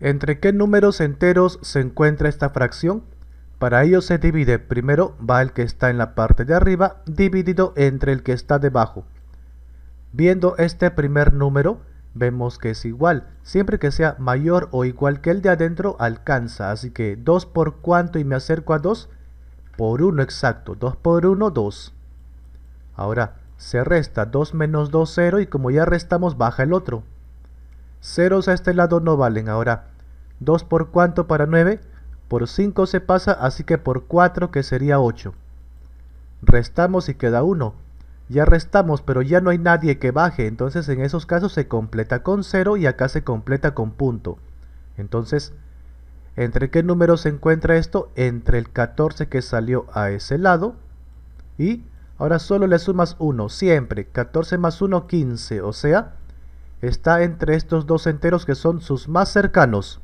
¿Entre qué números enteros se encuentra esta fracción? Para ello se divide, primero va el que está en la parte de arriba dividido entre el que está debajo. Viendo este primer número, vemos que es igual, siempre que sea mayor o igual que el de adentro alcanza, así que 2 por cuánto y me acerco a 2, por 1 exacto, 2 por 1, 2. Ahora, se resta 2 menos 2, 0 y como ya restamos baja el otro, Ceros a este lado no valen ahora. 2 por cuánto para 9? Por 5 se pasa, así que por 4 que sería 8. Restamos y queda 1. Ya restamos, pero ya no hay nadie que baje, entonces en esos casos se completa con 0 y acá se completa con punto. Entonces, ¿entre qué número se encuentra esto? Entre el 14 que salió a ese lado y ahora solo le sumas 1, siempre. 14 más 1, 15, o sea, Está entre estos dos enteros que son sus más cercanos.